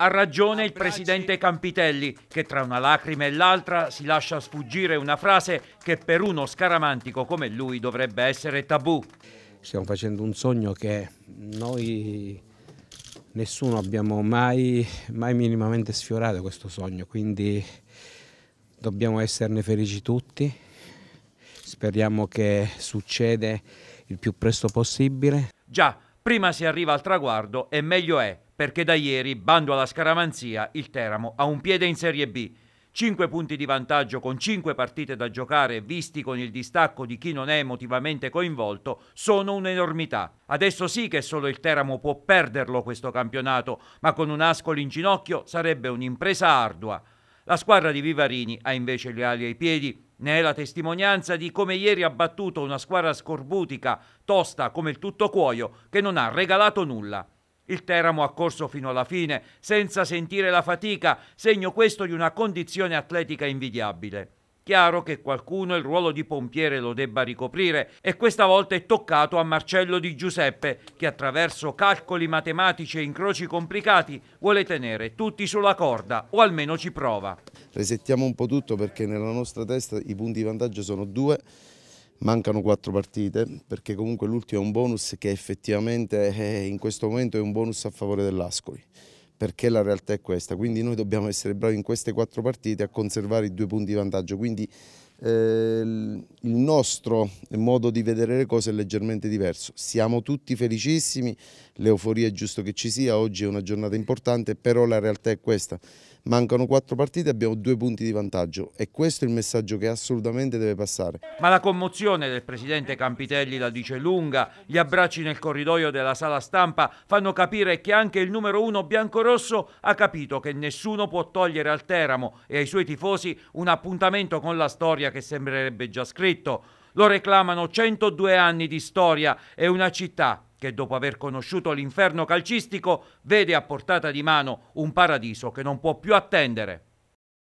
Ha ragione il presidente Campitelli, che tra una lacrima e l'altra si lascia sfuggire una frase che per uno scaramantico come lui dovrebbe essere tabù. Stiamo facendo un sogno che noi nessuno abbiamo mai, mai minimamente sfiorato questo sogno, quindi dobbiamo esserne felici tutti. Speriamo che succeda il più presto possibile. Già, prima si arriva al traguardo e meglio è perché da ieri, bando alla scaramanzia, il Teramo ha un piede in Serie B. 5 punti di vantaggio con 5 partite da giocare, visti con il distacco di chi non è emotivamente coinvolto, sono un'enormità. Adesso sì che solo il Teramo può perderlo questo campionato, ma con un Ascoli in ginocchio sarebbe un'impresa ardua. La squadra di Vivarini ha invece le ali ai piedi, ne è la testimonianza di come ieri ha battuto una squadra scorbutica, tosta come il tutto cuoio, che non ha regalato nulla. Il Teramo ha corso fino alla fine, senza sentire la fatica, segno questo di una condizione atletica invidiabile. Chiaro che qualcuno il ruolo di pompiere lo debba ricoprire e questa volta è toccato a Marcello Di Giuseppe che attraverso calcoli matematici e incroci complicati vuole tenere tutti sulla corda o almeno ci prova. Resettiamo un po' tutto perché nella nostra testa i punti di vantaggio sono due mancano quattro partite perché comunque l'ultimo è un bonus che effettivamente è, eh, in questo momento è un bonus a favore dell'Ascoli perché la realtà è questa, quindi noi dobbiamo essere bravi in queste quattro partite a conservare i due punti di vantaggio, quindi eh, il nostro modo di vedere le cose è leggermente diverso. Siamo tutti felicissimi, l'euforia è giusto che ci sia, oggi è una giornata importante, però la realtà è questa. Mancano quattro partite, abbiamo due punti di vantaggio e questo è il messaggio che assolutamente deve passare. Ma la commozione del presidente Campitelli la dice lunga, gli abbracci nel corridoio della sala stampa fanno capire che anche il numero uno biancorosso ha capito che nessuno può togliere al Teramo e ai suoi tifosi un appuntamento con la storia storia che sembrerebbe già scritto. Lo reclamano 102 anni di storia e una città che dopo aver conosciuto l'inferno calcistico vede a portata di mano un paradiso che non può più attendere.